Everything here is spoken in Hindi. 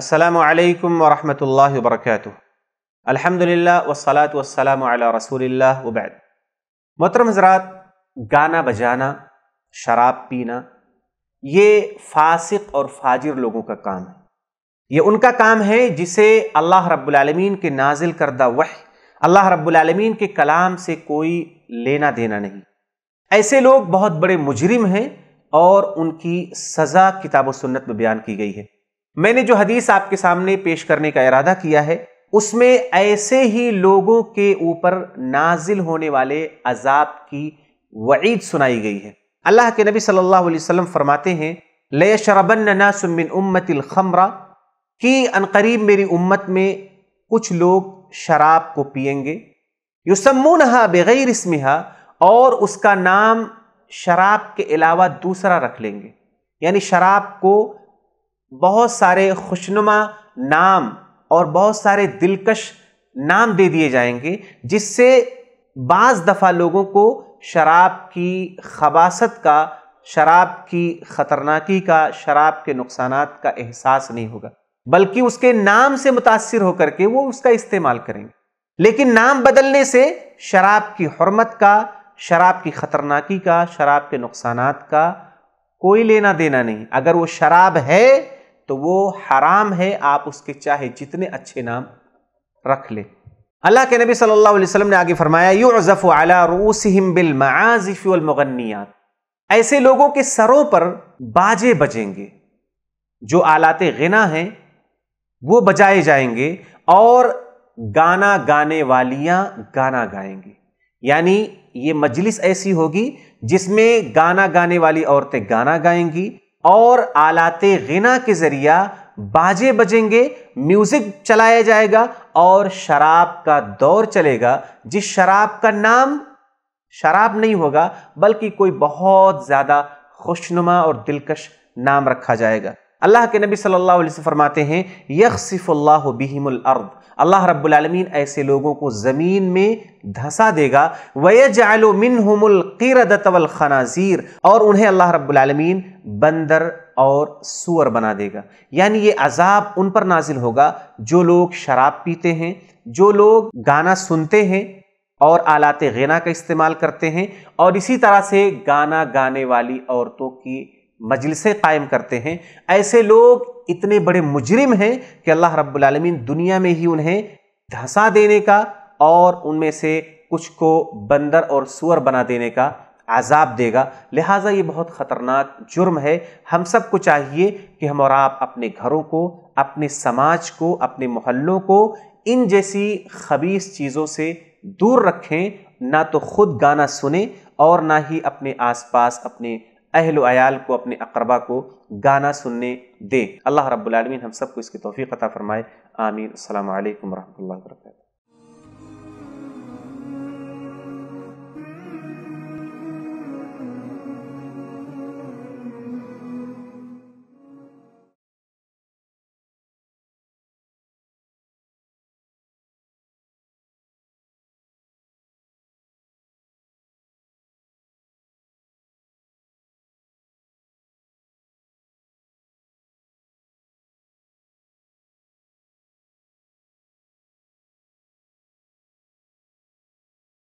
असलकम वरहमल वर्क अलहमदिल्ला वसलात वसलाम रसूल वबैद मोहतरम हजरात गाना बजाना शराब पीना ये फासिक और फाजिर लोगों का काम है ये उनका काम है जिसे अल्लाह रब्बुलमीन के नाजिल करदा वह अल्लाह रब्बुलमीन के कलाम से कोई लेना देना नहीं ऐसे लोग बहुत बड़े मुजरिम हैं और उनकी सज़ा किताब सुन्नत में बयान की गई है मैंने जो हदीस आपके सामने पेश करने का इरादा किया है उसमें ऐसे ही लोगों के ऊपर नाजिल होने वाले अजाब की वईद सुनाई गई है अल्लाह के नबी सल्लल्लाहु अलैहि वसल्लम फरमाते हैं लय शरबन्नासमिन उम्मतिल खमरा कि अनकरीब मेरी उम्मत में कुछ लोग शराब को पियेंगे युसमुनहा बग़ैर इसमिहा और उसका नाम शराब के अलावा दूसरा रख लेंगे यानी शराब को बहुत सारे खुशनुमा नाम और बहुत सारे दिलकश नाम दे दिए जाएंगे जिससे बाज़ दफ़ा लोगों को शराब की खबासत का शराब की ख़तरनाकी का शराब के नुकसान का एहसास नहीं होगा बल्कि उसके नाम से मुतासर होकर के वो उसका इस्तेमाल करेंगे लेकिन नाम बदलने से शराब की हरमत का शराब की ख़तरनाकी का शराब के नुकसान का कोई लेना देना नहीं अगर वो शराब है तो वो हराम है आप उसके चाहे जितने अच्छे नाम रख लें अल्लाह के नबी सल्लल्लाहु अलैहि वसल्लम ने आगे फरमाया यूज़फ़ अला रूसहिम बिल मआज़िफ़ ऐसे लोगों के सरों पर बाजे बजेंगे जो आलात गना हैं वो बजाए जाएंगे और गाना गाने वालियां गाना गाएंगी यानी ये मजलिस ऐसी होगी जिसमें गाना गाने वाली औरतें गाना गाएंगी और आलाते गना के ज़रिया बाजे बजेंगे म्यूज़िक चलाया जाएगा और शराब का दौर चलेगा जिस शराब का नाम शराब नहीं होगा बल्कि कोई बहुत ज़्यादा खुशनुमा और दिलकश नाम रखा जाएगा अल्लाह के नबी सल्लल्लाहु अलैहि वसल्लम फरमाते हैं यकसिफ़ल्लाह बिहिमुल अर्द अल्लाह रब्बुलमीन ऐसे लोगों को ज़मीन में धंसा देगा वयजालो मिन हमल खनाजीर और उन्हें अल्लाह रब्बुलमीन बंदर और सुअर बना देगा यानी ये अजाब उन पर नाजिल होगा जो लोग शराब पीते हैं जो लोग गाना सुनते हैं और आलात गना का इस्तेमाल करते हैं और इसी तरह से गाना गाने वाली औरतों की मजलिसें कायम करते हैं ऐसे लोग इतने बड़े मुजरिम हैं कि अल्लाह रब्बुलमीन दुनिया में ही उन्हें धंसा देने का और उनमें से कुछ को बंदर और सुअर बना देने का आज़ाब देगा लिहाजा ये बहुत ख़तरनाक जुर्म है हम सबको चाहिए कि हम और आप अपने घरों को अपने समाज को अपने मोहल्लों को इन जैसी खबीस चीज़ों से दूर रखें ना तो खुद गाना सुने और ना ही अपने आसपास अपने अहल आयाल को अपने अकरबा को गाना सुनने दें अल्लाह रब्बुल आलमीन हम सबको इसकी तोफ़ी अता फ़रमाए आमीन अल्लाम वरहमल वर्क